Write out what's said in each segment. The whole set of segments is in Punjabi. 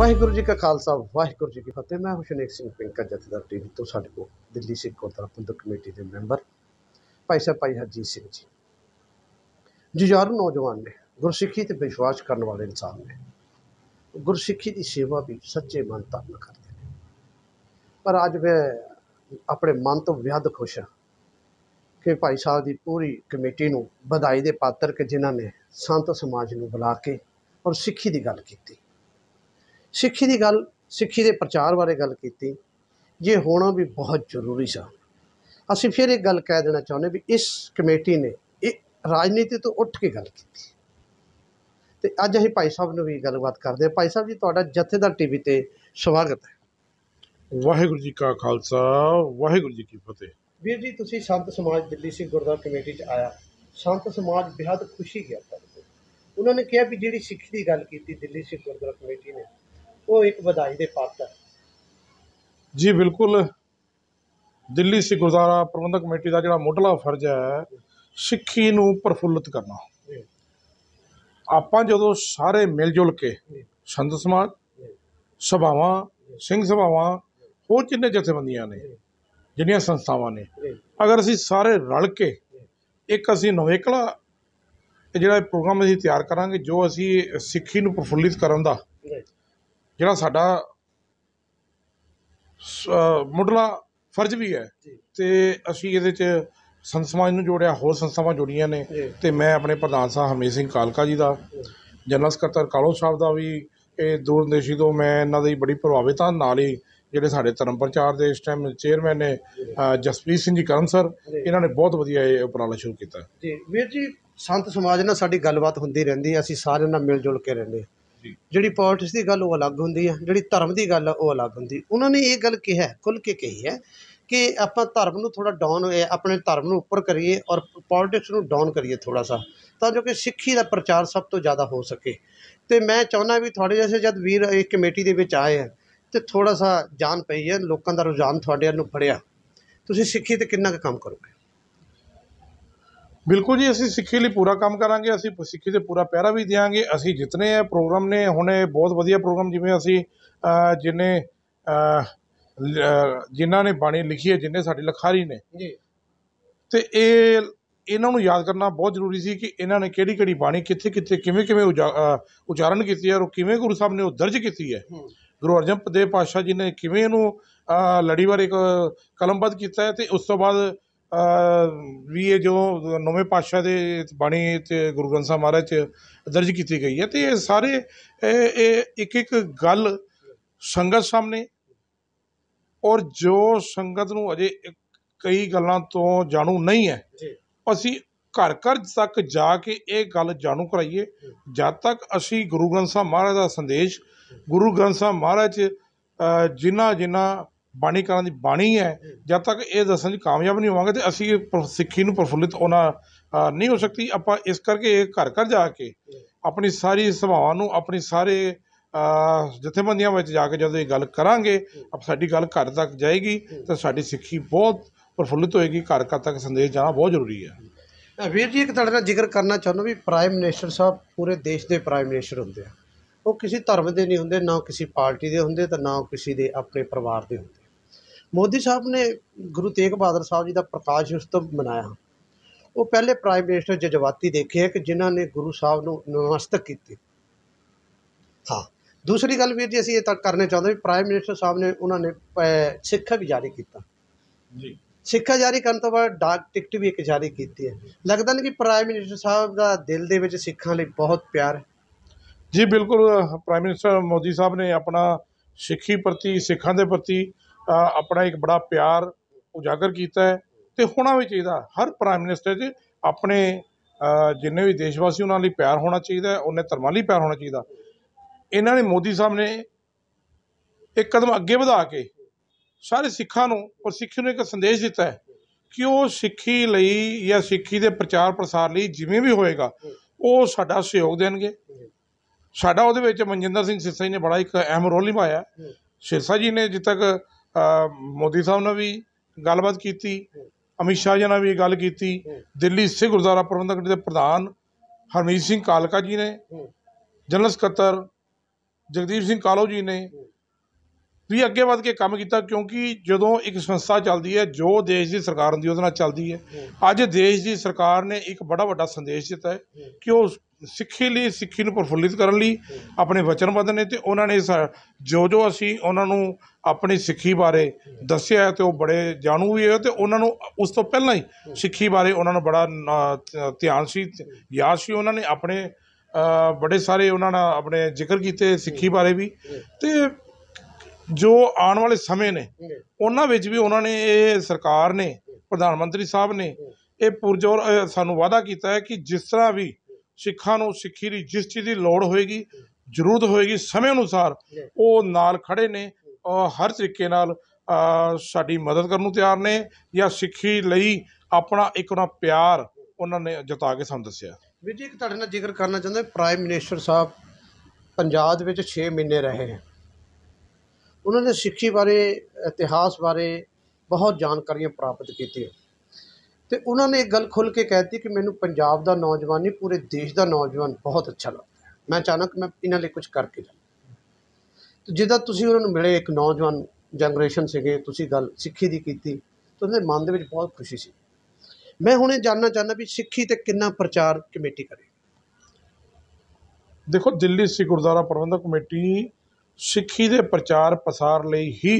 ਵਾਹਿਗੁਰੂ ਜੀ ਕਾ ਖਾਲਸਾ ਵਾਹਿਗੁਰੂ ਜੀ ਕੀ ਫਤਿਹ ਮੈਂ ਹੁਸ਼ਨੇਕ ਸਿੰਘ ਪਿੰਕਾ ਜਥੇਦਾਰ ਟੀਵੀ ਤੋਂ ਸਾਡੇ ਕੋਲ ਦਿੱਲੀ ਸਿੱਖ ਗੁਰਦੁਆਰਾ ਪ੍ਰਬੰਧਕ ਕਮੇਟੀ ਦੇ ਮੈਂਬਰ ਭਾਈ ਸਾਹਿਬ ਭਾਈ ਹਰਜੀਤ ਸਿੰਘ ਜੀ ਜੁਝਾਰੂ ਨੌਜਵਾਨ ਨੇ ਗੁਰਸਿੱਖੀ ਤੇ ਵਿਸ਼ਵਾਸ ਕਰਨ ਵਾਲੇ ਇਨਸਾਨ ਨੇ ਗੁਰਸਿੱਖੀ ਦੀ ਸੇਵਾ ਵੀ ਸੱਚੇ ਮਨ ਨਾਲ ਕਰਦੇ ਨੇ ਪਰ ਅੱਜ ਮੈਂ ਆਪਣੇ ਮਨ ਤੋਂ ਵਿਆਦ ਖੁਸ਼ ਹਾਂ ਕਿ ਭਾਈ ਸਾਹਿਬ ਦੀ ਪੂਰੀ ਕਮੇਟੀ ਨੂੰ ਵਧਾਈ ਦੇ ਪਾਤਰ ਕਿ ਜਿਨ੍ਹਾਂ ਨੇ ਸੰਤ ਸਮਾਜ ਨੂੰ ਬੁਲਾ ਕੇ ਔਰ ਸਿੱਖੀ ਦੀ ਗੱਲ ਕੀਤੀ ਸਿੱਖੀ ਦੀ ਗੱਲ ਸਿੱਖੀ ਦੇ ਪ੍ਰਚਾਰ ਬਾਰੇ ਗੱਲ ਕੀਤੀ ਇਹ ਹੋਣਾ ਵੀ ਬਹੁਤ ਜ਼ਰੂਰੀ ਸੀ ਅਸੀਂ ਫਿਰ ਇੱਕ ਗੱਲ ਕਹਿ ਦੇਣਾ ਚਾਹੁੰਦੇ ਵੀ ਇਸ ਕਮੇਟੀ ਨੇ ਇਹ ਰਾਜਨੀਤੀ ਤੋਂ ਉੱਠ ਕੇ ਗੱਲ ਕੀਤੀ ਤੇ ਅੱਜ ਅਸੀਂ ਭਾਈ ਸਾਹਿਬ ਨੂੰ ਵੀ ਗੱਲਬਾਤ ਕਰਦੇ ਹਾਂ ਭਾਈ ਸਾਹਿਬ ਜੀ ਤੁਹਾਡਾ ਜਥੇਦਾਰ ਟੀਵੀ ਤੇ ਸਵਾਗਤ ਹੈ ਵਾਹਿਗੁਰੂ ਜੀ ਕਾ ਖਾਲਸਾ ਵਾਹਿਗੁਰੂ ਜੀ ਕੀ ਫਤਿਹ ਵੀਰ ਜੀ ਤੁਸੀਂ ਸੰਤ ਸਮਾਜ ਦਿੱਲੀ ਸਿੰਘ ਗੁਰਦੁਆਰਾ ਕਮੇਟੀ 'ਚ ਆਇਆ ਸੰਤ ਸਮਾਜ ਬਿਹਤ ਖੁਸ਼ੀ ਗਿਆ ਉਹਨਾਂ ਨੇ ਕਿਹਾ ਵੀ ਜਿਹੜੀ ਸਿੱਖੀ ਦੀ ਗੱਲ ਕੀਤੀ ਦਿੱਲੀ ਸਿੱਖ ਗੁਰਦੁਆਰਾ ਕਮੇਟੀ ਨੇ ਉਹ ਇੱਕ ਵਧਾਈ ਦੇ ਪਾਤਰ ਜੀ ਬਿਲਕੁਲ ਦਿੱਲੀ ਸਿੱਖ ਗੁਰਦਾਰਾ ਪ੍ਰਬੰਧਕ ਕਮੇਟੀ ਦਾ ਜਿਹੜਾ ਮੋਢਲਾ ਫਰਜ਼ ਹੈ ਸਿੱਖੀ ਨੂੰ ਪ੍ਰਫੁੱਲਤ ਕਰਨਾ ਆਪਾਂ ਜਦੋਂ ਸਾਰੇ ਮਿਲ ਜੁਲ ਕੇ ਸੰਤ ਸਮਾਜ ਸਭਾਵਾਂ ਸਿੰਘ ਸਭਾਵਾਂ ਹੋਰ ਜਿੰਨੇ ਜਥੇਬੰਦੀਆਂ ਨੇ ਜਿੰਨੀਆਂ ਸੰਸਥਾਵਾਂ ਨੇ ਅਗਰ ਅਸੀਂ ਸਾਰੇ ਰਲ ਕੇ ਇੱਕ ਅਸੀਂ ਨਵੇਕਲਾ ਜਿਹੜਾ ਪ੍ਰੋਗਰਾਮ ਅਸੀਂ ਤਿਆਰ ਕਰਾਂਗੇ ਜੋ ਅਸੀਂ ਸਿੱਖੀ ਨੂੰ ਪ੍ਰਫੁੱਲਿਤ ਕਰਨ ਦਾ ਜਿਹੜਾ ਸਾਡਾ ਮੁੱਢਲਾ ਫਰਜ਼ ਵੀ ਹੈ ਤੇ ਅਸੀਂ ਇਹਦੇ 'ਚ ਸੰਤ ਸਮਾਜ ਨੂੰ ਜੋੜਿਆ ਹੋਰ ਸੰਸਥਾਵਾਂ ਜੁੜੀਆਂ ਨੇ ਤੇ ਮੈਂ ਆਪਣੇ ਪ੍ਰਧਾਨ ਸਾਹਿਬ ਹਮੇਸ਼ ਸਿੰਘ ਕਾਲਕਾ ਜੀ ਦਾ ਜਨਰਲ ਸਕੱਤਰ ਕਾਲੋ ਸਾਹਿਬ ਦਾ ਵੀ ਇਹ ਦੂਰਦੇਸ਼ੀ ਤੋਂ ਮੈਂ ਇਹਨਾਂ ਦੀ ਬੜੀ ਪ੍ਰਭਾਵਿਤ ਹਾਂ ਨਾਲ ਹੀ ਜਿਹੜੇ ਸਾਡੇ ਧਰਮ ਪ੍ਰਚਾਰ ਦੇ ਇਸ ਟਾਈਮ ਚੇਅਰਮੈਨ ਨੇ ਜਸਪ੍ਰੀਤ ਸਿੰਘ ਜੀ ਕਰਨ ਸਰ ਇਹਨਾਂ ਨੇ ਬਹੁਤ ਵਧੀਆ ਇਹ ਉਪਰਾਲਾ ਸ਼ੁਰੂ ਕੀਤਾ ਜੀ ਵੀਰ ਜੀ ਸੰਤ ਸਮਾਜ ਨਾਲ ਸਾਡੀ ਗੱਲਬਾਤ ਹੁੰਦੀ ਰਹਿੰਦੀ ਅਸੀਂ ਸਾਰਿਆਂ ਨਾਲ ਮਿਲ ਜੁਲ ਕੇ ਰਹਿੰਦੇ ਜਿਹੜੀ ਪੋਲਿਟਿਕਸ ਦੀ ਗੱਲ ਉਹ ਅਲੱਗ ਹੁੰਦੀ ਹੈ ਜਿਹੜੀ ਧਰਮ ਦੀ ਗੱਲ ਉਹ ਅਲੱਗ ਹੁੰਦੀ ਉਹਨਾਂ ਨੇ ਇਹ ਗੱਲ ਕਿਹਾ ਖੁੱਲ ਕੇ ਕਹੀ ਹੈ ਕਿ ਆਪਾਂ ਧਰਮ ਨੂੰ ਥੋੜਾ ਡਾਊਨ ਹੋਏ ਆਪਣੇ ਧਰਮ ਨੂੰ ਉੱਪਰ ਕਰੀਏ ਔਰ ਪੋਲਿਟਿਕਸ ਨੂੰ ਡਾਊਨ ਕਰੀਏ ਥੋੜਾ ਸਾ ਤਾਂ ਜੋ ਕਿ ਸਿੱਖੀ ਦਾ ਪ੍ਰਚਾਰ ਸਭ ਤੋਂ ਜ਼ਿਆਦਾ ਹੋ ਸਕੇ ਤੇ ਮੈਂ ਚਾਹੁੰਦਾ ਵੀ ਤੁਹਾਡੇ ਜੈਸੇ ਜਦ ਵੀਰ ਇਹ ਕਮੇਟੀ ਦੇ ਵਿੱਚ ਆਏ ਆ ਤੇ ਥੋੜਾ ਸਾ ਜਾਣ ਪਈ ਹੈ ਲੋਕਾਂ ਦਾ ਰੁਝਾਨ ਤੁਹਾਡੇ ਨੂੰ ਫੜਿਆ ਤੁਸੀਂ ਸਿੱਖੀ ਤੇ ਕਿੰਨਾ ਕੁ ਕੰਮ ਕਰੋਗੇ ਬਿਲਕੁਲ ਜੀ ਅਸੀਂ ਸਿੱਖੀ ਲਈ ਪੂਰਾ ਕੰਮ ਕਰਾਂਗੇ ਅਸੀਂ ਸਿੱਖੀ ਤੇ ਪੂਰਾ ਪਹਿਰਾ ਵੀ ਦੇਵਾਂਗੇ ਅਸੀਂ ਜਿਤਨੇ ਪ੍ਰੋਗਰਾਮ ਨੇ ਹੁਣੇ ਬਹੁਤ ਵਧੀਆ ਪ੍ਰੋਗਰਾਮ ਜਿਵੇਂ ਅਸੀਂ ਜਿਨੇ ਜਿਨ੍ਹਾਂ ਨੇ ਬਾਣੀ ਲਿਖੀ ਹੈ ਜਿਨੇ ਸਾਡੇ ਲਖਾਰੀ ਨੇ ਜੀ ਤੇ ਇਹ ਇਹਨਾਂ ਨੂੰ ਯਾਦ ਕਰਨਾ ਬਹੁਤ ਜ਼ਰੂਰੀ ਸੀ ਕਿ ਇਹਨਾਂ ਨੇ ਕਿਹੜੀ ਕਿਹੜੀ ਬਾਣੀ ਕਿੱਥੇ ਕਿੱਥੇ ਕਿਵੇਂ ਕਿਵੇਂ ਉਚਾਰਨ ਕੀਤੀ ਹੈ ਔਰ ਕਿਵੇਂ ਗੁਰੂ ਸਾਹਿਬ ਨੇ ਉਹ ਦਰਜ ਕੀਤੀ ਹੈ ਗੁਰੂ ਅਰਜਨ ਦੇਵ ਪਾਤਸ਼ਾਹ ਜੀ ਨੇ ਕਿਵੇਂ ਇਹਨੂੰ ਲੜੀਵਾਰ ਇੱਕ ਕਲਮਬੱਧ ਕੀਤਾ ਹੈ ਤੇ ਉਸ ਤੋਂ ਬਾਅਦ ਵੀ ਇਹ ਜੋ ਨਵੇਂ ਪਾਸ਼ਾ ਦੇ ਬਾਣੀ ਤੇ ਗੁਰੂ ਗ੍ਰੰਥ ਸਾਹਿਬ ਮਹਾਰਾਜ ਚ ਦਰਜ ਕੀਤੀ ਗਈ ਹੈ ਤੇ ਇਹ ਸਾਰੇ ਇਹ ਇੱਕ ਇੱਕ ਗੱਲ ਸੰਗਤ ਸਾਹਮਣੇ ਔਰ ਜੋ ਸੰਗਤ ਨੂੰ ਅਜੇ ਕਈ ਗੱਲਾਂ ਤੋਂ ਜਾਣੂ ਨਹੀਂ ਹੈ ਅਸੀਂ ਘਰ ਘਰ ਤੱਕ ਜਾ ਕੇ ਇਹ ਗੱਲ ਜਾਣੂ ਕਰਾਈਏ ਜਦ ਤੱਕ ਅਸੀਂ ਗੁਰੂ ਗ੍ਰੰਥ ਸਾਹਿਬ ਮਹਾਰਾਜ ਦਾ ਸੰਦੇਸ਼ ਗੁਰੂ ਗ੍ਰੰਥ ਸਾਹਿਬ ਮਹਾਰਾਜ ਜਿਨ੍ਹਾਂ ਜਿਨ੍ਹਾਂ ਬਾਣੀਕਾਰਾਂ ਦੀ ਬਾਣੀ ਹੈ ਜਦ ਤੱਕ ਇਹ ਦੱਸਣ ਦੀ ਕਾਮਯਾਬ ਨਹੀਂ ਹੋਵਾਂਗੇ ਤੇ ਅਸੀਂ ਸਿੱਖੀ ਨੂੰ ਪ੍ਰਫੁੱਲਿਤ ਹੋਣਾ ਨਹੀਂ ਹੋ ਸਕਦੀ ਆਪਾਂ ਇਸ ਕਰਕੇ ਘਰ ਘਰ ਜਾ ਕੇ ਆਪਣੀ ਸਾਰੀ ਸਭਾਵਾਂ ਨੂੰ ਆਪਣੀ ਸਾਰੇ ਜਥੇਬੰਦੀਆਂ ਵਿੱਚ ਜਾ ਕੇ ਜਦੋਂ ਇਹ ਗੱਲ ਕਰਾਂਗੇ ਆਪ ਸਾਡੀ ਗੱਲ ਘਰ ਤੱਕ ਜਾਏਗੀ ਤਾਂ ਸਾਡੀ ਸਿੱਖੀ ਬਹੁਤ ਪ੍ਰਫੁੱਲਿਤ ਹੋਏਗੀ ਘਰ ਘਰ ਤੱਕ ਸੰਦੇਸ਼ ਜਾਣਾ ਬਹੁਤ ਜ਼ਰੂਰੀ ਹੈ ਵੀਰ ਜੀ ਇੱਕ ਤੁਹਾਡੇ ਦਾ ਜ਼ਿਕਰ ਕਰਨਾ ਚਾਹੁੰਦਾ ਵੀ ਪ੍ਰਾਈਮ ਮਿਨਿਸਟਰ ਸਾਹਿਬ ਪੂਰੇ ਦੇਸ਼ ਦੇ ਪ੍ਰਾਈਮ ਮਿਨਿਸਟਰ ਹੁੰਦੇ ਆ ਉਹ ਕਿਸੇ ਧਰਮ ਦੇ ਨਹੀਂ ਹੁੰਦੇ ਨਾ ਕਿਸੇ ਪਾਰਟੀ ਦੇ ਹੁੰਦੇ ਤੇ ਨਾ ਕਿਸੇ ਦੇ ਆਪਣੇ ਪਰਿਵਾਰ ਦੇ ਹੁੰਦੇ ਮੋਦੀ ਸਾਹਿਬ ਨੇ ਗੁਰੂ ਤੇਗ ਬਹਾਦਰ ਸਾਹਿਬ ਜੀ ਦਾ ਪ੍ਰਕਾਸ਼ ਉਤਸਵ ਮਨਾਇਆ ਉਹ ਪਹਿਲੇ ਪ੍ਰਾਈਮ ਮਿਨਿਸਟਰ ਜਜਵਾਤੀ ਦੇਖੇ ਕਿ ਜਿਨ੍ਹਾਂ ਨੇ ਗੁਰੂ ਸਾਹਿਬ ਨੂੰ ਨਮਸਤਕ ਕੀਤੀ ਹਾਂ ਦੂਸਰੀ ਗੱਲ ਵੀਰ ਜੀ ਅਸੀਂ ਇਹ ਤਾਂ ਕਰਨੇ ਚਾਹੁੰਦੇ ਵੀ ਪ੍ਰਾਈਮ ਮਿਨਿਸਟਰ ਸਾਹਿਬ ਨੇ ਉਹਨਾਂ ਨੇ ਸਿੱਖਾ ਵੀ ਜਾਰੀ ਕੀਤਾ ਜੀ ਸਿੱਖਾ ਜਾਰੀ ਕਰਨ ਤੋਂ ਬਾਅਦ ਡਾਕ ਟਿਕਟ ਵੀ ਇੱਕ ਜਾਰੀ ਕੀਤੀ ਹੈ ਲੱਗਦਾ ਨਹੀਂ ਕਿ ਪ੍ਰਾਈਮ ਮਿਨਿਸਟਰ ਸਾਹਿਬ ਦਾ ਦਿਲ ਦੇ ਵਿੱਚ ਸਿੱਖਾਂ ਲਈ ਬਹੁਤ ਪਿਆਰ ਹੈ ਜੀ ਬਿਲਕੁਲ ਪ੍ਰਾਈਮ ਮਿਨਿਸਟਰ ਮੋਦੀ ਸਾਹਿਬ ਨੇ ਆਪਣਾ ਸਿੱਖੀ ਪ੍ਰਤੀ ਸਿੱਖਾਂ ਦੇ ਪ੍ਰਤੀ ਆਪਣਾ ਇੱਕ ਬੜਾ ਪਿਆਰ ਉਜਾਗਰ ਕੀਤਾ ਹੈ ਤੇ ਹੋਣਾ ਵੀ ਚਾਹੀਦਾ ਹਰ ਪ੍ਰਾਈਮ ਮਿਨਿਸਟਰ ਜੀ ਆਪਣੇ ਜਿੰਨੇ ਵੀ ਦੇਸ਼ਵਾਸੀ ਉਹਨਾਂ ਲਈ ਪਿਆਰ ਹੋਣਾ ਚਾਹੀਦਾ ਉਹਨੇ ਧਰਮਾਂ ਲਈ ਪਿਆਰ ਹੋਣਾ ਚਾਹੀਦਾ ਇਹਨਾਂ ਨੇ ਮੋਦੀ ਸਾਹਿਬ ਨੇ ਇੱਕ ਕਦਮ ਅੱਗੇ ਵਧਾ ਕੇ ਸਾਰੇ ਸਿੱਖਾਂ ਨੂੰ ਔਰ ਸਿੱਖੀ ਨੂੰ ਇੱਕ ਸੰਦੇਸ਼ ਦਿੱਤਾ ਹੈ ਕਿ ਉਹ ਸਿੱਖੀ ਲਈ ਜਾਂ ਸਿੱਖੀ ਦੇ ਪ੍ਰਚਾਰ ਪ੍ਰਸਾਰ ਲਈ ਜਿਵੇਂ ਵੀ ਹੋਏਗਾ ਉਹ ਸਾਡਾ ਸਹਿਯੋਗ ਦੇਣਗੇ ਸਾਡਾ ਉਹਦੇ ਵਿੱਚ ਮਨਜਿੰਦਰ ਸਿੰਘ ਸਿਰਸਾ ਜੀ ਨੇ ਬੜਾ ਇੱਕ ਅਹਿਮ ਰੋਲ ਨਿਭਾਇਆ ਸਿਰਸਾ ਜੀ ਨੇ ਜਿੱਦ ਤੱਕ ਮੋਦੀ ਸਾਹਿਬ ਨਾਲ ਵੀ ਗੱਲਬਾਤ ਕੀਤੀ ਅਮਿਤ ਸ਼ਾਹ ਜੀ ਨਾਲ ਵੀ ਗੱਲ ਕੀਤੀ ਦਿੱਲੀ ਸਿੱਖ ਗੁਰਦੁਆਰਾ ਪ੍ਰਬੰਧਕ ਕਮੇਟੀ ਦੇ ਪ੍ਰਧਾਨ ਹਰਮੀਤ ਸਿੰਘ ਕਾਲਕਾ ਜੀ ਨੇ ਜਨਰਲ ਸਕੱਤਰ ਜਗਦੀਪ ਸਿੰਘ ਕਾਲੋ ਜੀ ਨੇ ਤੁਸੀਂ ਅੱਗੇ ਵੱਧ ਕੇ ਕੰਮ ਕੀਤਾ ਕਿਉਂਕਿ ਜਦੋਂ ਇੱਕ ਸੰਸਥਾ ਚੱਲਦੀ ਹੈ ਜੋ ਦੇਸ਼ ਦੀ ਸਰਕਾਰ ਹੁੰਦੀ ਉਹਦੇ ਨਾਲ ਚੱਲਦੀ ਹੈ ਅੱਜ ਦੇਸ਼ ਦੀ ਸਰਕਾਰ ਨੇ ਇੱਕ ਬੜਾ ਵੱਡਾ ਸੰਦੇਸ਼ ਦਿੱਤਾ ਹੈ ਕਿ ਉਹ ਸਿੱਖੀ ਲਈ ਸਿੱਖੀ ਨੂੰ ਪਰਫੁੱਲਿਤ ਕਰਨ ਲਈ ਆਪਣੇ ਵਚਨਬੱਧ ਨੇ ਤੇ ਉਹਨਾਂ ਨੇ ਜੋ ਜੋ ਅਸੀਂ ਉਹਨਾਂ ਨੂੰ ਆਪਣੀ ਸਿੱਖੀ ਬਾਰੇ ਦੱਸਿਆ ਤੇ ਉਹ ਬੜੇ ਜਾਣੂ ਵੀ ਹੋਏ ਤੇ ਉਹਨਾਂ ਨੂੰ ਉਸ ਤੋਂ ਪਹਿਲਾਂ ਹੀ ਸਿੱਖੀ ਬਾਰੇ ਉਹਨਾਂ ਨੂੰ ਬੜਾ ਧਿਆਨ ਸੀ ਯਾਦ ਸੀ ਉਹਨਾਂ ਨੇ ਆਪਣੇ ਬੜੇ ਸਾਰੇ ਉਹਨਾਂ ਨਾਲ ਆਪਣੇ ਜ਼ਿਕਰ ਕੀਤੇ ਸਿੱਖੀ ਬਾਰੇ ਵੀ ਤੇ ਜੋ ਆਉਣ ਵਾਲੇ ਸਮੇਂ ਨੇ ਉਹਨਾਂ ਵਿੱਚ ਵੀ ਉਹਨਾਂ ਨੇ ਇਹ ਸਰਕਾਰ ਨੇ ਪ੍ਰਧਾਨ ਮੰਤਰੀ ਸਾਹਿਬ ਨੇ ਇਹ ਪੁਰਜੋਰ ਸਾਨੂੰ ਵਾਅਦਾ ਕੀਤਾ ਹੈ ਕਿ ਜਿਸ ਤਰ੍ਹਾਂ ਵੀ ਸਿੱਖਾਂ ਨੂੰ ਸਿੱਖੀ ਦੀ ਜਿਸ ਚੀਜ਼ ਦੀ ਲੋੜ ਹੋਏਗੀ ਜ਼ਰੂਰਤ ਹੋਏਗੀ ਸਮੇਂ ਅਨੁਸਾਰ ਉਹ ਨਾਲ ਖੜੇ ਨੇ ਹਰ ਤਰੀਕੇ ਨਾਲ ਸਾਡੀ ਮਦਦ ਕਰਨ ਨੂੰ ਤਿਆਰ ਨੇ ਜਾਂ ਸਿੱਖੀ ਲਈ ਆਪਣਾ ਇੱਕ ਉਹਨਾਂ ਪਿਆਰ ਉਹਨਾਂ ਨੇ ਜਤਾ ਕੇ ਸਾਨੂੰ ਦੱਸਿਆ ਵੀ ਜੀ ਇੱਕ ਤੁਹਾਡੇ ਨਾਲ ਜ਼ਿਕਰ ਕਰਨਾ ਚਾਹੁੰਦਾ ਪ੍ਰਾਈਮ ਮਿਨਿਸਟਰ ਸਾਹਿਬ ਪੰਜਾਬ ਦੇ ਵਿੱਚ 6 ਮਹੀਨੇ ਰਹੇ ਉਹਨਾਂ ਨੇ ਸਿੱਖੀ ਬਾਰੇ ਇਤਿਹਾਸ ਬਾਰੇ ਬਹੁਤ ਜਾਣਕਾਰੀਆਂ ਪ੍ਰਾਪਤ ਕੀਤੀਆਂ ਤੇ ਉਹਨਾਂ ਨੇ ਗੱਲ ਖੁੱਲ੍ਹ ਕੇ ਕਹਿ ਦਿੱਤੀ ਕਿ ਮੈਨੂੰ ਪੰਜਾਬ ਦਾ ਨੌਜਵਾਨ ਨਹੀਂ ਪੂਰੇ ਦੇਸ਼ ਦਾ ਨੌਜਵਾਨ ਬਹੁਤ ਅੱਛਾ ਲੱਗਦਾ ਹੈ ਮੈਂ ਅਚਾਨਕ ਮੈਂ ਇਹਨਾਂ ਲਈ ਕੁਝ ਕਰਕੇ ਜਾਵਾਂ ਤੇ ਜਿੱਦਾਂ ਤੁਸੀਂ ਉਹਨਾਂ ਨੂੰ ਮਿਲੇ ਇੱਕ ਨੌਜਵਾਨ ਜਨਰੇਸ਼ਨ ਸੀਗੇ ਤੁਸੀਂ ਗੱਲ ਸਿੱਖੀ ਦੀ ਕੀਤੀ ਤਾਂ ਉਹਦੇ ਮਨ ਦੇ ਵਿੱਚ ਬਹੁਤ ਖੁਸ਼ੀ ਸੀ ਮੈਂ ਹੁਣ ਇਹ ਚਾਹੁੰਦਾ ਵੀ ਸਿੱਖੀ 'ਤੇ ਕਿੰਨਾ ਪ੍ਰਚਾਰ ਕਮੇਟੀ ਕਰੇ ਦੇਖੋ ਦਿੱਲੀ ਸਿੱਖ ਗੁਰਦੁਆਰਾ ਪ੍ਰਬੰਧਕ ਕਮੇਟੀ ਸਿੱਖੀ ਦੇ ਪ੍ਰਚਾਰ ਪ੍ਰਸਾਰ ਲਈ ਹੀ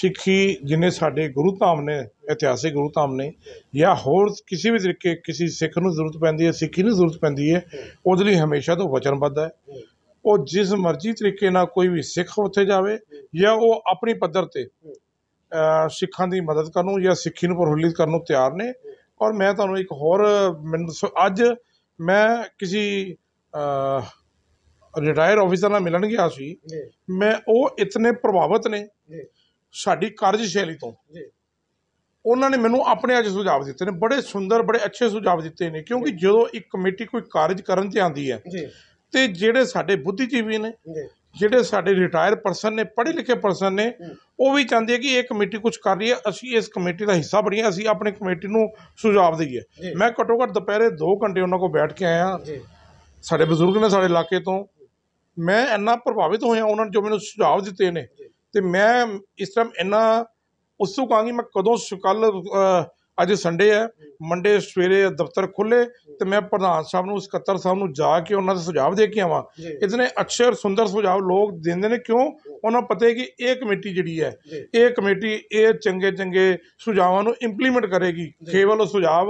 ਸਿੱਖੀ ਜਿਨੇ ਸਾਡੇ ਗੁਰੂ ਧਾਮ ਨੇ ਇਤਿਹਾਸਿਕ ਗੁਰੂ ਧਾਮ ਨੇ ਜਾਂ ਹੋਰ ਕਿਸੇ ਵੀ ਤਰੀਕੇ ਕਿਸੇ ਸਿੱਖ ਨੂੰ ਜ਼ਰੂਰਤ ਪੈਂਦੀ ਹੈ ਸਿੱਖੀ ਨੂੰ ਜ਼ਰੂਰਤ ਪੈਂਦੀ ਹੈ ਉਹਦੇ ਲਈ ਹਮੇਸ਼ਾ ਤੋਂ ਵਚਨਬੱਧ ਹੈ ਉਹ ਜਿਸ ਮਰਜ਼ੀ ਤਰੀਕੇ ਨਾਲ ਕੋਈ ਵੀ ਸਿੱਖ ਉੱਥੇ ਜਾਵੇ ਜਾਂ ਉਹ ਆਪਣੀ ਪੱਧਰ ਤੇ ਸਿੱਖਾਂ ਦੀ ਮਦਦ ਕਰਨ ਨੂੰ ਜਾਂ ਸਿੱਖੀ ਨੂੰ ਪ੍ਰਫੁੱਲਿਤ ਕਰਨ ਨੂੰ ਤਿਆਰ ਨੇ ਔਰ ਮੈਂ ਤੁਹਾਨੂੰ ਇੱਕ ਹੋਰ ਅੱਜ ਮੈਂ ਕਿਸੇ ਰਿਟਾਇਰ ਆਫੀਸਰ ਨਾਲ ਮਿਲਣ ਗਿਆ ਸੀ ਮੈਂ ਉਹ ਇਤਨੇ ਪ੍ਰਭਾਵਿਤ ਨੇ ਸਾਡੀ ਕਾਰਜਸ਼ੈਲੀ ਤੋਂ ਉਹਨਾਂ ਨੇ ਮੈਨੂੰ ਆਪਣੇ ਅੱਜ ਸੁਝਾਅ ਦਿੱਤੇ ਨੇ ਬੜੇ ਸੁੰਦਰ ਬੜੇ ਅੱਛੇ ਸੁਝਾਅ ਦਿੱਤੇ ਨੇ ਕਿਉਂਕਿ ਜਦੋਂ ਇੱਕ ਕਮੇਟੀ ਕੋਈ ਕਾਰਜ ਕਰਨ ਤੇ ਆਂਦੀ ਹੈ ਤੇ ਜਿਹੜੇ ਸਾਡੇ ਬੁੱਧੀਜੀਵੀ ਨੇ ਜਿਹੜੇ ਸਾਡੇ ਰਿਟਾਇਰ ਪਰਸਨ ਨੇ ਪੜ੍ਹੇ ਲਿਖੇ ਪਰਸਨ ਨੇ ਉਹ ਵੀ ਚਾਹੁੰਦੇ ਆ ਕਿ ਇਹ ਕਮੇਟੀ ਕੁਝ ਕਰ ਰਹੀ ਹੈ ਅਸੀਂ ਇਸ ਕਮੇਟੀ ਦਾ ਹਿੱਸਾ ਬਣੀਏ ਅਸੀਂ ਆਪਣੀ ਕਮੇਟੀ ਨੂੰ ਸੁਝਾਅ ਦਈਏ ਮੈਂ ਘਟੋ ਘਟ ਦੁਪਹਿਰੇ 2 ਘੰਟੇ ਉਹਨਾਂ ਕੋਲ ਬੈਠ ਕੇ ਆਇਆ ਸਾਡੇ ਬਜ਼ੁਰਗ ਨੇ ਸਾਡੇ ਇਲਾਕੇ ਤੋਂ ਮੈਂ ਇੰਨਾ ਪ੍ਰਭਾਵਿਤ ਹੋਇਆ ਉਹਨਾਂ ਨੇ ਜੋ ਮੈਨੂੰ ਸੁਝਾਅ ਦਿੱਤੇ ਨੇ ਤੇ ਮੈਂ ਇਸ ਟਾਈਮ ਇੰਨਾ ਉਸੂ ਕਾਂਗੀ ਮੈਂ ਕਦੋਂ ਕੱਲ ਅੱਜ ਸੰਡੇ ਹੈ ਮੰਡੇ ਸਵੇਰੇ ਦਫ਼ਤਰ ਖੁੱਲੇ ਤੇ ਮੈਂ ਪ੍ਰਧਾਨ ਸਾਹਿਬ ਨੂੰ ਸਕੱਤਰ ਸਾਹਿਬ ਨੂੰ ਜਾ ਕੇ ਉਹਨਾਂ ਦੇ ਸੁਝਾਅ ਦੇ ਕੇ ਆਵਾਂ ਇਤਨੇ ਅੱਛੇ ਸੁੰਦਰ ਸੁਝਾਅ ਲੋਕ ਦਿੰਦੇ ਨੇ ਕਿਉਂ ਉਹਨਾਂ ਪਤਾ ਹੈ ਕਿ ਇਹ ਕਮੇਟੀ ਜਿਹੜੀ ਹੈ ਇਹ ਕਮੇਟੀ ਇਹ ਚੰਗੇ ਚੰਗੇ ਸੁਝਾਵਾਂ ਨੂੰ ਇੰਪਲੀਮੈਂਟ ਕਰੇਗੀ ਕੇਵਲ ਉਹ ਸੁਝਾਅ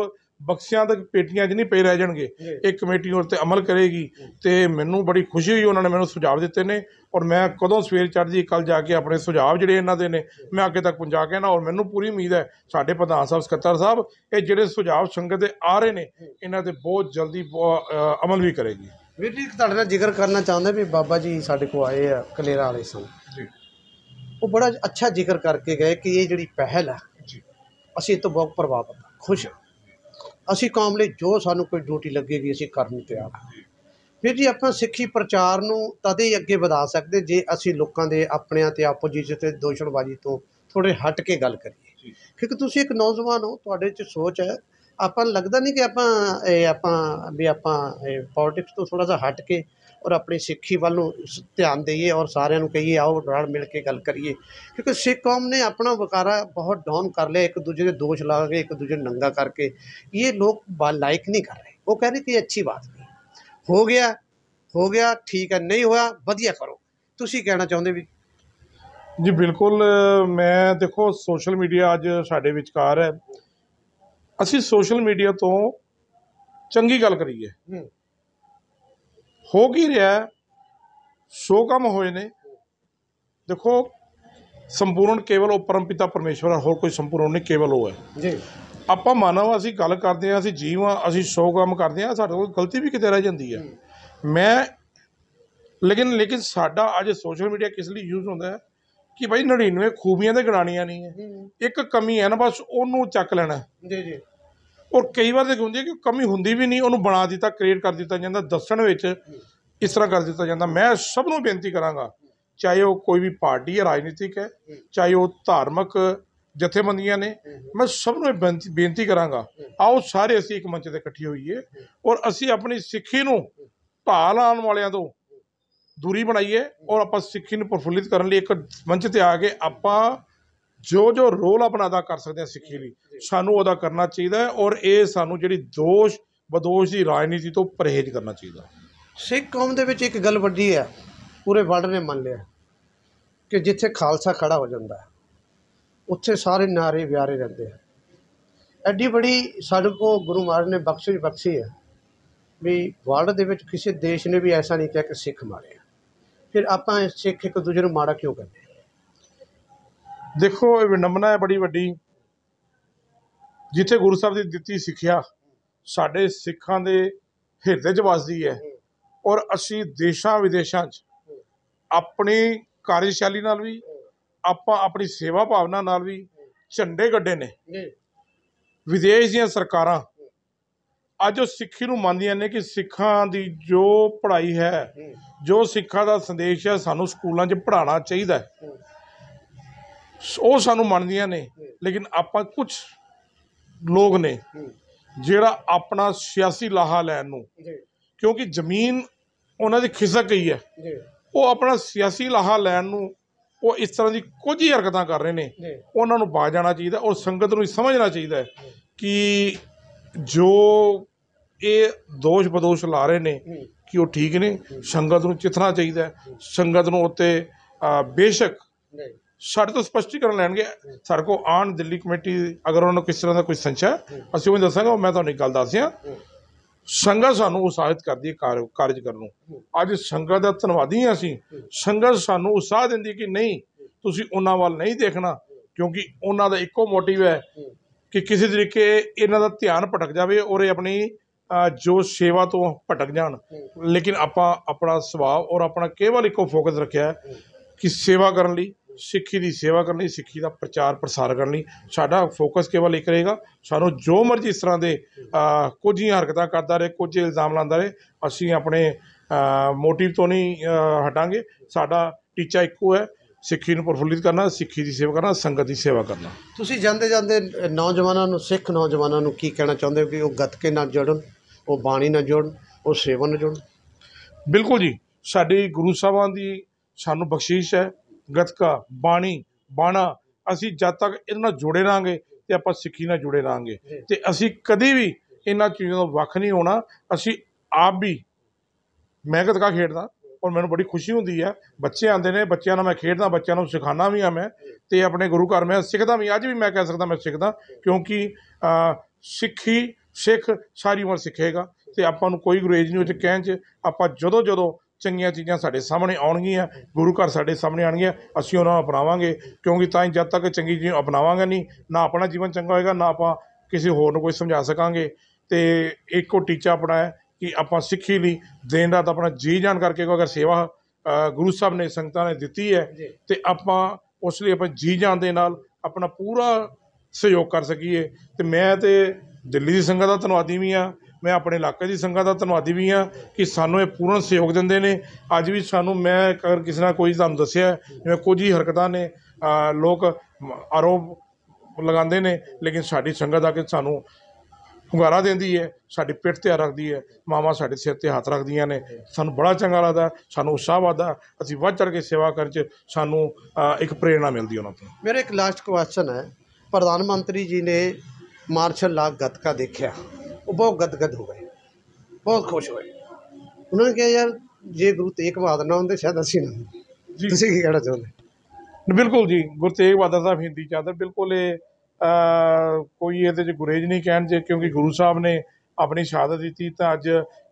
ਬਕਸਿਆਂ ਤੱਕ ਪੇਟੀਆਂ 'ਚ ਨਹੀਂ ਪਏ ਰਹਿ ਜਾਣਗੇ ਇਹ ਕਮੇਟੀ ਉਸ ਤੇ ਅਮਲ ਕਰੇਗੀ ਤੇ ਮੈਨੂੰ ਬੜੀ ਖੁਸ਼ੀ ਹੋਈ ਉਹਨਾਂ ਨੇ ਮੈਨੂੰ ਸੁਝਾਅ ਦਿੱਤੇ ਨੇ ਔਰ ਮੈਂ ਕਦੋਂ ਸਵੇਰ ਚੜ੍ਹਦੀ ਕੱਲ ਜਾ ਕੇ ਆਪਣੇ ਸੁਝਾਅ ਜਿਹੜੇ ਇਹਨਾਂ ਦੇ ਨੇ ਮੈਂ ਅੱਗੇ ਤੱਕ ਪਹੁੰਚਾ ਕੇ ਨਾ ਔਰ ਮੈਨੂੰ ਪੂਰੀ ਉਮੀਦ ਹੈ ਸਾਡੇ ਪ੍ਰਧਾਨ ਸਾਹਿਬ ਸਕੱਤਰ ਸਾਹਿਬ ਇਹ ਜਿਹੜੇ ਸੁਝਾਅ ਸੰਗਤ ਦੇ ਆ ਰਹੇ ਨੇ ਇਹਨਾਂ ਤੇ ਬਹੁਤ ਜਲਦੀ ਅਮਲ ਵੀ ਕਰੇਗੀ ਵੀਰ ਜੀ ਤੁਹਾਡੇ ਨਾਲ ਜ਼ਿਕਰ ਕਰਨਾ ਚਾਹੁੰਦਾ ਵੀ ਬਾਬਾ ਜੀ ਸਾਡੇ ਕੋ ਆਏ ਆ ਕਲੇਰਾ ਵਾਲੇ ਸਨ ਉਹ ਬੜਾ ਅੱਛਾ ਜ਼ਿਕਰ ਕਰਕੇ ਗਏ ਕਿ ਇਹ ਜਿਹੜੀ ਪਹਿਲ ਆ ਜੀ ਅਸੀਂ ਤੋਂ ਬਹੁਤ ਪ੍ਰਭਾਵਿਤ ਖੁਸ਼ ਹਾਂ ਅਸੀਂ ਕੌਮ ਲਈ ਜੋ ਸਾਨੂੰ ਕੋਈ ਡਿਊਟੀ ਲੱਗੇਗੀ ਅਸੀਂ ਕਰਨ ਨੂੰ ਤਿਆਰ ਫਿਰ ਜੀ ਆਪਾਂ ਸਿੱਖੀ ਪ੍ਰਚਾਰ ਨੂੰ ਤਦੇ ਅੱਗੇ ਵਧਾ ਸਕਦੇ ਜੇ ਅਸੀਂ ਲੋਕਾਂ ਦੇ ਆਪਣਿਆਂ ਤੇ ਆਪੋਜੀਸ਼ਨ ਤੇ ਦੋਸ਼ਣਬਾਜ਼ੀ ਤੋਂ ਥੋੜੇ ਹਟ ਕੇ ਗੱਲ ਕਰੀਏ ਕਿਉਂਕਿ ਤੁਸੀਂ ਇੱਕ ਨੌਜਵਾਨ ਹੋ ਤੁਹਾਡੇ 'ਚ ਸੋਚ ਹੈ ਆਪਾਂ ਲੱਗਦਾ ਨਹੀਂ ਕਿ ਆਪਾਂ ਇਹ ਆਪਾਂ ਵੀ ਆਪਾਂ ਪੋਲਿਟਿਕਸ ਤੋਂ ਥੋੜਾ ਜਿਹਾ ਹਟ ਕੇ ਔਰ ਆਪਣੀ ਸਿੱਖੀ ਵੱਲ ਨੂੰ ਧਿਆਨ ਦੇਈਏ ਔਰ ਸਾਰਿਆਂ ਨੂੰ ਕਹੀਏ ਆਓ ਰਲ ਮਿਲ ਕੇ ਗੱਲ ਕਰੀਏ ਕਿਉਂਕਿ ਸਿੱਖ ਕੌਮ ਨੇ ਆਪਣਾ ਵਕਾਰਾ ਬਹੁਤ ਡਾਊਨ ਕਰ ਲਿਆ ਇੱਕ ਦੂਜੇ ਦੇ ਦੋਸ਼ ਲਾ ਕੇ ਇੱਕ ਦੂਜੇ ਨੂੰ ਨੰਗਾ ਕਰਕੇ ਇਹ ਲੋਕ ਲਾਇਕ ਨਹੀਂ ਕਰ ਰਹੇ ਉਹ ਕਹਿੰਦੇ ਕਿ ਅੱਛੀ ਬਾਤ ਨਹੀਂ ਹੋ ਗਿਆ ਹੋ ਗਿਆ ਠੀਕ ਹੈ ਨਹੀਂ ਹੋਇਆ ਵਧੀਆ ਕਰੋ ਤੁਸੀਂ ਕਹਿਣਾ ਚਾਹੁੰਦੇ ਵੀ ਜੀ ਬਿਲਕੁਲ ਮੈਂ ਦੇਖੋ ਸੋਸ਼ਲ ਮੀਡੀਆ ਅੱਜ ਸਾਡੇ ਵਿਚਕਾਰ ਹੈ ਅਸੀਂ ਸੋਸ਼ਲ ਮੀਡੀਆ ਤੋਂ ਚੰਗੀ ਗੱਲ ਕਰੀਏ ਹੋ ਕੀ ਰਿਹਾ ਸੋ ਕੰਮ ਹੋਏ ਨੇ ਦੇਖੋ ਸੰਪੂਰਨ ਕੇਵਲ ਉਹ ਪਰਮਪਿਤਾ ਪਰਮੇਸ਼ਵਰ ਹੈ ਹੋਰ ਕੋਈ ਸੰਪੂਰਨ ਨਹੀਂ ਕੇਵਲ ਉਹ ਹੈ ਜੀ ਆਪਾਂ ਮਾਨਵ ਅਸੀਂ ਗੱਲ ਕਰਦੇ ਆ ਅਸੀਂ ਜੀਵ ਆ ਅਸੀਂ ਸੋ ਕੰਮ ਕਰਦੇ ਆ ਸਾਡੇ ਕੋਲ ਗਲਤੀ ਵੀ ਕਿਤੇ ਰਹਿ ਜਾਂਦੀ ਹੈ ਮੈਂ ਲੇਕਿਨ ਲੇਕਿਨ ਸਾਡਾ ਅੱਜ ਸੋਸ਼ਲ ਮੀਡੀਆ ਕਿਸ ਲਈ ਯੂਜ਼ ਹੁੰਦਾ ਹੈ ਕਿ ਭਾਈ 99 ਖੂਬੀਆਂ ਤੇ ਗਣਾਣੀਆਂ ਨਹੀਂ ਹੈ ਇੱਕ ਕਮੀ ਹੈ ਨਾ ਬਸ ਉਹਨੂੰ ਚੱਕ ਲੈਣਾ ਜੀ ਜੀ ਔਰ ਕਈ ਵਾਰ ਦੇਖ ਹੁੰਦੀ ਹੈ ਕਿ ਕਮੀ ਹੁੰਦੀ ਵੀ ਨਹੀਂ ਉਹਨੂੰ ਬਣਾ ਦਿੱਤਾ ਕ੍ਰੀਏਟ ਕਰ ਦਿੱਤਾ ਜਾਂਦਾ ਦੱਸਣ ਵਿੱਚ ਇਸ ਤਰ੍ਹਾਂ ਕਰ ਦਿੱਤਾ ਜਾਂਦਾ ਮੈਂ ਸਭ ਨੂੰ ਬੇਨਤੀ ਕਰਾਂਗਾ ਚਾਹੇ ਉਹ ਕੋਈ ਵੀ ਪਾਰਟੀ ਹੈ ਰਾਜਨੀਤਿਕ ਹੈ ਚਾਹੇ ਉਹ ਧਾਰਮਿਕ ਜਥੇਬੰਦੀਆਂ ਨੇ ਮੈਂ ਸਭ ਨੂੰ ਇਹ ਬੇਨਤੀ ਕਰਾਂਗਾ ਆਓ ਸਾਰੇ ਅਸੀਂ ਇੱਕ ਮੰਚ ਤੇ ਇਕੱਠੇ ਹੋਈਏ ਔਰ ਅਸੀਂ ਆਪਣੀ ਸਿੱਖੀ ਨੂੰ ਭਾਲ ਆਉਣ ਵਾਲਿਆਂ ਤੋਂ ਦੂਰੀ ਬਣਾਈਏ ਔਰ ਆਪਾਂ ਸਿੱਖੀ ਨੂੰ ਪ੍ਰਫੁੱਲਿਤ ਕਰਨ ਲਈ ਇੱਕ ਮੰਚ ਤੇ ਆ ਕੇ ਆਪਾਂ ਜੋ ਜੋ ਰੋਲ ਆਪਣਾ ਅਦਾ ਕਰ ਸਕਦੇ ਆ ਸਿੱਖੀ ਲਈ ਸਾਨੂੰ ਉਹਦਾ ਕਰਨਾ ਚਾਹੀਦਾ ਹੈ ਔਰ ਇਹ ਸਾਨੂੰ ਜਿਹੜੀ ਦੋਸ਼ ਬਦੋਸ਼ ਦੀ ਰਾਜਨੀਤੀ ਤੋਂ ਪਰਹੇਜ਼ ਕਰਨਾ ਚਾਹੀਦਾ ਸਿੱਖ ਕੌਮ ਦੇ ਵਿੱਚ ਇੱਕ ਗੱਲ ਵੱਡੀ ਹੈ ਪੂਰੇ ਵਰਲਡ ਨੇ ਮੰਨ ਲਿਆ ਕਿ ਜਿੱਥੇ ਖਾਲਸਾ ਖੜਾ ਹੋ ਜਾਂਦਾ ਉੱਥੇ ਸਾਰੇ ਨਾਰੇ ਵਿਆਰੇ ਰਹਿੰਦੇ ਆ ਐਡੀ ਬੜੀ ਸਾਡੇ ਕੋ ਗੁਰੂ ਮਹਾਰਾਜ ਨੇ ਬਖਸ਼ਿਸ਼ ਬਖਸ਼ੀ ਹੈ ਵੀ ਵਰਲਡ ਦੇ ਵਿੱਚ ਕਿਸੇ ਦੇਸ਼ ਨੇ ਵੀ ਐਸਾ ਨਹੀਂ ਕਿਹਾ ਕਿ ਸਿੱਖ ਮਾਰੇ ਫਿਰ ਆਪਾਂ ਸਿੱਖ ਇੱਕ ਦੂਜੇ ਨੂੰ ਮਾੜਾ ਕਿਉਂ ਕਰਦੇ ਦੇਖੋ ਇਹ ਵਿਨਮਨਾ ਹੈ ਬੜੀ ਵੱਡੀ ਜਿੱਥੇ ਗੁਰੂ ਸਾਹਿਬ ਦੀ ਦਿੱਤੀ ਸਿੱਖਿਆ ਸਾਡੇ ਸਿੱਖਾਂ ਦੇ ਹਿਰਦੇ 'ਚ ਵੱਸਦੀ ਹੈ ਔਰ ਅਸੀਂ ਦੇਸ਼ਾਂ ਵਿਦੇਸ਼ਾਂ 'ਚ ਆਪਣੀ ਕਾਰਜਸ਼ੈਲੀ ਨਾਲ ਵੀ ਆਪਾਂ ਆਪਣੀ ਸੇਵਾ ਭਾਵਨਾ ਨਾਲ ਵੀ ਝੰਡੇ ਗੱਡੇ ਨੇ ਵਿਦੇਸ਼ ਦੀਆਂ ਸਰਕਾਰਾਂ ਅੱਜ ਉਹ ਸਿੱਖੀ ਨੂੰ ਮੰਨਦੀਆਂ ਨੇ ਕਿ ਸਿੱਖਾਂ ਦੀ ਜੋ ਪੜ੍ਹਾਈ ਹੈ ਜੋ ਸਿੱਖਾਂ ਦਾ ਸੰਦੇਸ਼ ਹੈ ਸਾਨੂੰ ਸਕੂਲਾਂ 'ਚ ਪੜ੍ਹਾਉਣਾ ਚਾਹੀਦਾ ਹੈ ਉਹ ਸਾਨੂੰ ਮੰਨਦੀਆਂ ਨੇ ਲੇਕਿਨ ਆਪਾਂ ਕੁਝ ਲੋਕ ਨੇ ਜਿਹੜਾ ਆਪਣਾ ਸਿਆਸੀ ਲਾਹਾ ਲੈਣ ਨੂੰ ਕਿਉਂਕਿ ਜ਼ਮੀਨ ਉਹਨਾਂ ਦੀ ਖਿਸਕ ਗਈ ਹੈ ਉਹ ਆਪਣਾ ਸਿਆਸੀ ਲਾਹਾ ਲੈਣ ਨੂੰ ਉਹ ਇਸ ਤਰ੍ਹਾਂ ਦੀ ਕੁਝ ਹੀ ਹਰਕਤਾਂ ਕਰ ਰਹੇ ਨੇ ਉਹਨਾਂ ਨੂੰ ਬਾਜ ਜਾਣਾ ਚਾਹੀਦਾ ਔਰ ਸੰਗਤ ਨੂੰ ਸਮਝਣਾ ਚਾਹੀਦਾ ਹੈ ਕਿ ਜੋ ਇਹ ਦੋਸ਼ ਬਦੋਸ਼ ਲਾ ਰਹੇ ਨੇ ਕਿ ਉਹ ਠੀਕ ਨੇ ਸੰਗਤ ਨੂੰ ਚਿਤਨਾ ਚਾਹੀਦਾ ਸੰਗਤ ਨੂੰ ਉੱਤੇ ਬੇਸ਼ੱਕ ਸਾਡੇ ਤੋਂ ਸਪਸ਼ਟੀਕਰਨ ਲੈਣਗੇ ਸਾਡੇ ਕੋ ਆਣ ਦਿੱਲੀ ਕਮੇਟੀ ਅਗਰ ਉਹਨਾਂ ਨੂੰ ਕਿਸ ਤਰ੍ਹਾਂ ਦਾ ਕੋਈ ਸੰਸ਼ਾ ਅਸੀਂ ਉਹ ਦੱਸਾਂਗੇ ਮੈਂ ਤੁਹਾਨੂੰ ਇੱਕ ਗੱਲ ਦੱਸਿਆ ਸੰਗਤ ਸਾਨੂੰ ਉਸਾਹਿਤ ਕਰਦੀ ਹੈ ਕਾਰਜ ਕਰਨ ਨੂੰ ਅੱਜ ਸੰਗਤ ਦਾ ਧੰਨਵਾਦੀ ਹਾਂ ਅਸੀਂ ਸੰਗਤ ਸਾਨੂੰ ਉਸਾਹ ਦਿੰਦੀ ਕਿ ਨਹੀਂ ਤੁਸੀਂ ਉਹਨਾਂ ਵੱਲ ਨਹੀਂ ਦੇਖਣਾ ਕਿਉਂਕਿ ਉਹਨਾਂ ਦਾ ਇੱਕੋ ਮੋਟਿਵ ਹੈ ਕਿ ਕਿਸੇ ਤਰੀਕੇ ਇਹਨਾਂ ਦਾ ਧਿਆਨ ਭਟਕ ਜਾਵੇ ਔਰ ਇਹ ਆਪਣੀ ਜੋ ਸੇਵਾ ਤੋਂ ਭਟਕ ਜਾਣ ਲੇਕਿਨ ਆਪਾਂ ਆਪਣਾ ਸੁਭਾਅ ਔਰ ਆਪਣਾ ਕੇਵਲ ਇੱਕੋ ਫੋਕਸ ਰੱਖਿਆ ਕਿ ਸੇਵਾ ਕਰਨ ਲਈ ਸਿੱਖੀ ਦੀ ਸੇਵਾ ਕਰਨ ਲਈ ਸਿੱਖੀ ਦਾ ਪ੍ਰਚਾਰ ਪ੍ਰਸਾਰ ਕਰਨ ਲਈ ਸਾਡਾ ਫੋਕਸ ਕੇਵਲ ਇੱਕ ਰਹੇਗਾ ਸਾਨੂੰ ਜੋ ਮਰਜ਼ੀ ਇਸ ਤਰ੍ਹਾਂ ਦੇ ਕੁਝ ਹੀ ਹਰਕਤਾਂ ਕਰਦਾ ਰਹੇ ਕੁਝ ਇਲਜ਼ਾਮ ਲਾਉਂਦਾ ਰਹੇ ਅਸੀਂ ਆਪਣੇ ਮੋਟਿਵ ਤੋਂ ਨਹੀਂ ਹਟਾਂਗੇ ਸਾਡਾ ਟੀਚਾ ਇੱਕੋ ਹੈ ਸਿੱਖੀ ਨੂੰ ਪ੍ਰਫੁੱਲਿਤ ਕਰਨਾ ਸਿੱਖੀ ਦੀ ਸੇਵਾ ਕਰਨਾ ਸੰਗਤ ਦੀ ਸੇਵਾ ਕਰਨਾ ਤੁਸੀਂ ਜਾਂਦੇ ਜਾਂਦੇ ਨੌਜਵਾਨਾਂ ਨੂੰ ਸਿੱਖ ਨੌਜਵਾਨਾਂ ਨੂੰ ਕੀ ਕਹਿਣਾ ਚਾਹੁੰਦੇ ਹੋ ਕਿ ਉਹ ਗੱਤਕੇ ਨਾਲ ਜੁੜਨ ਉਹ ਬਾਣੀ ਨਾਲ ਜੁੜਨ ਉਹ ਸੇਵਾ ਨਾਲ ਜੁੜਨ ਬਿਲਕੁਲ ਜੀ ਸਾਡੇ ਗੁਰੂ ਸਾਹਿਬਾਂ ਦੀ ਸਾਨੂੰ ਬਖਸ਼ੀਸ਼ ਹੈ ਗੱਤਕਾ ਬਾਣੀ ਬਾਣਾ ਅਸੀਂ ਜਦ ਤੱਕ ਇਹਨਾਂ ਨਾਲ ਜੁੜੇ ਰਾਂਗੇ ਤੇ ਆਪਾਂ ਸਿੱਖੀ ਨਾਲ ਜੁੜੇ ਰਾਂਗੇ ਤੇ ਅਸੀਂ ਕਦੀ ਵੀ ਇਹਨਾਂ ਚੀਜ਼ਾਂ ਤੋਂ ਵੱਖ ਨਹੀਂ ਹੋਣਾ ਅਸੀਂ ਆਪ ਵੀ ਮੈਂ ਗੱਤਕਾ ਖੇਡਦਾ ਔਰ ਮੈਨੂੰ ਬੜੀ ਖੁਸ਼ੀ ਹੁੰਦੀ ਹੈ ਬੱਚੇ ਆਂਦੇ ਨੇ ਬੱਚਿਆਂ ਨਾਲ ਮੈਂ ਖੇਡਦਾ ਬੱਚਿਆਂ ਨੂੰ ਸਿਖਾਣਾ ਵੀ ਆ ਮੈਂ ਤੇ ਆਪਣੇ ਗੁਰੂ ਘਰ ਮੈਂ ਸਿੱਖਦਾ ਵੀ ਅੱਜ ਵੀ ਮੈਂ ਕਹਿ ਸਕਦਾ ਮੈਂ ਸਿੱਖਦਾ ਕਿਉਂਕਿ ਸਿੱਖੀ ਸਿੱਖ ਸਾਰੀ ਉਮਰ ਸਿੱਖੇਗਾ ਤੇ ਆਪਾਂ ਨੂੰ ਕੋਈ ਗੁਰੇਜ ਨਹੀਂ ਉਹ ਚ ਕਹਿਣ ਚ ਆਪਾਂ ਜਦੋਂ ਜਦੋਂ ਚੰਗੀਆਂ ਚੀਜ਼ਾਂ ਸਾਡੇ ਸਾਹਮਣੇ ਆਉਣਗੀਆਂ ਗੁਰੂ ਘਰ ਸਾਡੇ ਸਾਹਮਣੇ ਆਣਗੀਆਂ ਅਸੀਂ ਉਹਨਾਂ ਨੂੰ ਅਪਣਾਵਾਂਗੇ ਕਿਉਂਕਿ ਤਾਂ ਜਦ ਤੱਕ ਚੰਗੀ ਚੀਜ਼ ਅਪਣਾਵਾਂਗੇ ਨਹੀਂ ਨਾ ਆਪਣਾ ਜੀਵਨ ਚੰਗਾ ਹੋਏਗਾ ਨਾ ਆਪਾਂ ਕਿਸੇ ਹੋਰ ਨੂੰ ਕੋਈ ਸਮਝਾ ਸਕਾਂਗੇ ਤੇ ਇੱਕੋ ਟੀਚਾ ਆਪਣਾ ਹੈ ਕਿ ਆਪਾਂ ਸਿੱਖੀ ਲਈ ਦੇਣ ਰਾਤ ਆਪਣਾ ਜੀ ਜਾਨ ਕਰਕੇ ਕੋਈ ਅਗਰ ਸੇਵਾ ਗੁਰੂ ਸਾਹਿਬ ਨੇ ਸੰਗਤਾਂ ਨੇ ਦਿੱਤੀ ਹੈ ਤੇ ਆਪਾਂ ਉਸ ਲਈ ਆਪਾਂ ਜੀ ਜਾਨ ਦੇ ਨਾਲ ਆਪਣਾ ਪੂਰਾ ਸਹਿਯੋਗ ਕਰ ਸਕੀਏ ਤੇ ਮੈਂ ਤੇ ਦਿੱਲੀ ਦੀ ਸੰਗਤ ਦਾ ਧੰਨਵਾਦੀ ਵੀ ਆ ਮੈਂ ਆਪਣੇ ਇਲਾਕੇ ਦੀ ਸੰਗਤ ਦਾ ਧੰਨਵਾਦੀ ਵੀ ਹਾਂ ਕਿ ਸਾਨੂੰ ਇਹ ਪੂਰਨ ਸਹਿਯੋਗ ਦਿੰਦੇ ਨੇ ਅੱਜ ਵੀ ਸਾਨੂੰ ਮੈਂ ਅਗਰ ਕਿਸੇ ਨਾਲ ਕੋਈ ਤੁਹਾਨੂੰ ਦੱਸਿਆ ਜਿਵੇਂ ਕੁਝ ਹੀ ਹਰਕਤਾਂ ਨੇ ਲੋਕ ਆਰੋਪ ਲਗਾਉਂਦੇ ਨੇ ਲੇਕਿਨ ਸਾਡੀ ਸੰਗਤ ਆ ਕੇ ਸਾਨੂੰ ਹੁੰਗਾਰਾ ਦਿੰਦੀ ਹੈ ਸਾਡੀ ਪਿੱਠ ਤੇ ਰੱਖਦੀ ਹੈ ਮਾਵਾ ਸਾਡੇ ਸਿਰ ਤੇ ਹੱਥ ਰੱਖਦੀਆਂ ਨੇ ਸਾਨੂੰ ਬੜਾ ਚੰਗਾ ਲੱਗਦਾ ਸਾਨੂੰ ਉਤਸ਼ਾਹ ਵਧਦਾ ਅਸੀਂ ਵੱਧ ਚੜ ਕੇ ਸੇਵਾ ਕਰਨ ਚ ਸਾਨੂੰ ਇੱਕ ਪ੍ਰੇਰਣਾ ਮਿਲਦੀ ਉਹਨਾਂ ਤੋਂ ਮੇਰਾ ਇੱਕ ਲਾਸਟ ਕੁਐਸਚਨ ਹੈ ਪ੍ਰਧਾਨ ਮੰਤਰੀ ਜੀ ਨੇ ਮਾਰਸ਼ਲ ਲਾ ਗੱਤਕਾ ਦੇਖਿਆ ਉਹ ਬਹੁਤ ਗਦਗਦ ਹੋ ਗਏ ਬਹੁਤ ਖੁਸ਼ ਹੋਏ ਉਹਨਾਂ ਨੇ ਕਿਹਾ ਯਾਰ ਜੇ ਗੁਰੂ ਤੇਗ ਬਹਾਦਰ ਨਾ ਹੁੰਦੇ ਸ਼ਾਇਦ ਅਸੀਂ ਨਾ ਹੁੰਦੇ ਤੁਸੀਂ ਕੀ ਕਹਿਣਾ ਚਾਹੁੰਦੇ ਬਿਲਕੁਲ ਜੀ ਗੁਰੂ ਤੇਗ ਬਹਾਦਰ ਸਾਹਿਬ ਹਿੰਦੀ ਚਾਦਰ ਬਿਲਕੁਲ ਇਹ ਕੋਈ ਇਹਦੇ 'ਚ ਗੁਰੇਜ ਨਹੀਂ ਕਹਿਣ ਜੇ ਕਿਉਂਕਿ ਗੁਰੂ ਸਾਹਿਬ ਨੇ ਆਪਣੀ ਸ਼ਹਾਦਤ ਦਿੱਤੀ ਤਾਂ ਅੱਜ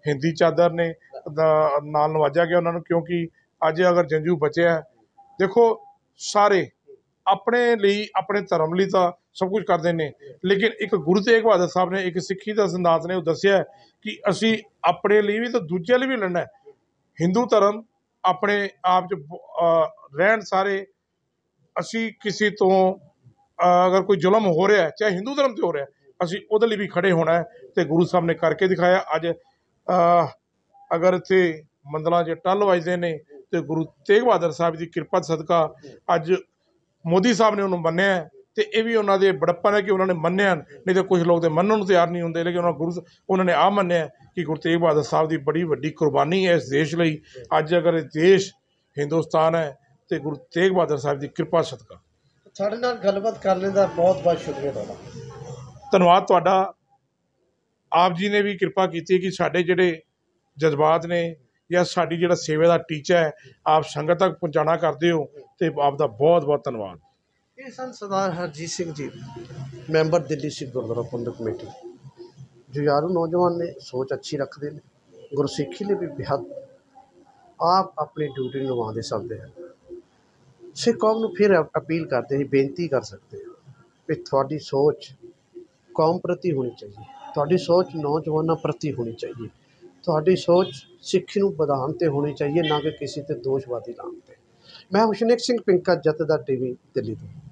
ਹਿੰਦੀ ਚਾਦਰ ਨੇ ਨਾਲ ਨਵਾਜਿਆ ਗਿਆ ਉਹਨਾਂ ਨੂੰ ਕਿਉਂਕਿ ਅੱਜ ਅਗਰ ਜੰਜੂ ਬਚਿਆ ਦੇਖੋ ਸਾਰੇ ਆਪਣੇ ਲਈ ਆਪਣੇ ਧਰਮ ਲਈ ਤਾਂ ਸਭ ਕੁਝ ਕਰਦੇ ਨੇ ਲੇਕਿਨ ਇੱਕ ਗੁਰੂ ਤੇਗ ਬਹਾਦਰ ਸਾਹਿਬ ਨੇ ਇੱਕ ਸਿੱਖੀ ਦਾ ਸੰਦਾਤ ਨੇ ਉਹ ਦੱਸਿਆ ਕਿ ਅਸੀਂ ਆਪਣੇ ਲਈ ਵੀ ਤਾਂ ਦੂਜੇ ਲਈ ਵੀ ਲੜਨਾ Hindu ਧਰਮ ਆਪਣੇ ਆਪ ਚ ਰਹਿਣ ਸਾਰੇ ਅਸੀਂ ਕਿਸੇ ਤੋਂ ਅਗਰ ਕੋਈ ਜ਼ੁਲਮ ਹੋ ਰਿਹਾ ਚਾਹੇ Hindu ਧਰਮ ਤੇ ਹੋ ਰਿਹਾ ਅਸੀਂ ਉਹਦੇ ਲਈ ਵੀ ਖੜੇ ਹੋਣਾ ਤੇ ਗੁਰੂ ਸਾਹਿਬ ਨੇ ਕਰਕੇ ਦਿਖਾਇਆ ਅੱਜ ਅਗਰ ਇੱਥੇ ਮੰਦਲਾਂ 'ਚ ਟੱਲ ਵਜਦੇ ਨੇ ਤੇ ਗੁਰੂ ਤੇਗ ਬਹਾਦਰ ਸਾਹਿਬ ਦੀ ਕਿਰਪਾ ਸਦਕਾ ਅੱਜ ਮੋਦੀ ਸਾਹਿਬ ਨੇ ਉਹਨੂੰ ਮੰਨਿਆ ਤੇ ਇਹ ਵੀ ਉਹਨਾਂ ਦੇ ਬੜੱਪਨ ਹੈ ਕਿ ਉਹਨਾਂ ਨੇ ਮੰਨਿਆ ਨਹੀਂ ਤੇ ਕੁਝ ਲੋਕ ਤੇ ਮੰਨਣ ਨੂੰ ਤਿਆਰ ਨਹੀਂ ਹੁੰਦੇ ਲੇਕਿਨ ਉਹਨਾਂ ਗੁਰੂ ਉਹਨਾਂ ਨੇ ਆ ਮੰਨਿਆ ਕਿ ਗੁਰੂ ਤੇਗ ਬਹਾਦਰ ਸਾਹਿਬ ਦੀ ਬੜੀ ਵੱਡੀ ਕੁਰਬਾਨੀ ਹੈ ਇਸ ਦੇਸ਼ ਲਈ ਅੱਜ ਅਗਰ ਇਹ ਦੇਸ਼ ਹਿੰਦੁਸਤਾਨ ਹੈ ਤੇ ਗੁਰੂ ਤੇਗ ਬਹਾਦਰ ਸਾਹਿਬ ਦੀ ਕਿਰਪਾ ਸਦਕਾ ਸਾਡੇ ਨਾਲ ਗੱਲਬਾਤ ਕਰਨ ਦਾ ਬਹੁਤ ਬਹੁਤ ਸ਼ੁਕਰੀਆ ਤੁਹਾਡਾ ਧੰਨਵਾਦ ਤੁਹਾਡਾ ਆਪ ਜੀ ਨੇ ਵੀ ਕਿਰਪਾ ਕੀਤੀ ਕਿ ਸਾਡੇ ਜਿਹੜੇ ਜਜ਼ਬਾਤ ਨੇ ਜਾਂ ਸਾਡੀ ਜਿਹੜਾ ਸੇਵਾ ਦਾ ਟੀਚਾ ਹੈ ਆਪ ਸੰਗਤ ਤੱਕ ਪਹੁੰਚਾਣਾ ਕਰਦੇ ਹੋ ਤੇ ਆਪ ਦਾ ਬਹੁਤ ਬਹੁਤ ਧੰਨਵਾਦ ਇਹ ਸਨ ਸਰਦਾਰ ਹਰਜੀਤ ਸਿੰਘ ਜੀ ਮੈਂਬਰ ਦਿੱਲੀ ਸਿੱਖ ਗੁਰਦੁਆਰਾ ਪ੍ਰਬੰਧਕ ਕਮੇਟੀ ਜੋ ਯਾਰੋ ਨੌਜਵਾਨ ਨੇ ਸੋਚ ਅੱਛੀ ਰੱਖਦੇ ਨੇ ਗੁਰਸਿੱਖੀ ਲਈ ਵੀ ਬਿਹਤ ਆਪ ਆਪਣੀ ਡਿਊਟੀ ਨਿਭਾਉਂਦੇ ਸਕਦੇ ਹਨ ਸਿੱਖ ਕੌਮ ਨੂੰ ਫਿਰ ਅਪੀਲ ਕਰਦੇ ਹਾਂ ਬੇਨਤੀ ਕਰ ਸਕਦੇ ਹਾਂ ਕਿ ਤੁਹਾਡੀ ਸੋਚ ਕੌਮ ਪ੍ਰਤੀ ਹੋਣੀ ਚਾਹੀਦੀ ਤੁਹਾਡੀ ਸੋਚ ਨੌਜਵਾਨਾਂ ਪ੍ਰਤੀ ਹੋਣੀ ਚਾਹੀਦੀ ਤੁਹਾਡੀ ਸੋਚ ਸਿੱਖੀ ਨੂੰ ਵਧਾਉਣ ਤੇ ਹੋਣੀ ਚਾਹੀਏ ਨਾ ਕਿ ਕਿਸੇ ਤੇ ਦੋਸ਼ਵਾਦੀ ਲਾਉਣ ਤੇ ਮੈਂ ਹੁਸ਼ਨੇਕ ਸਿੰਘ ਪਿੰਕਾ ਜੱਤ ਦਾ ਟੀਵੀ ਦਿੱਲੀ ਤੋਂ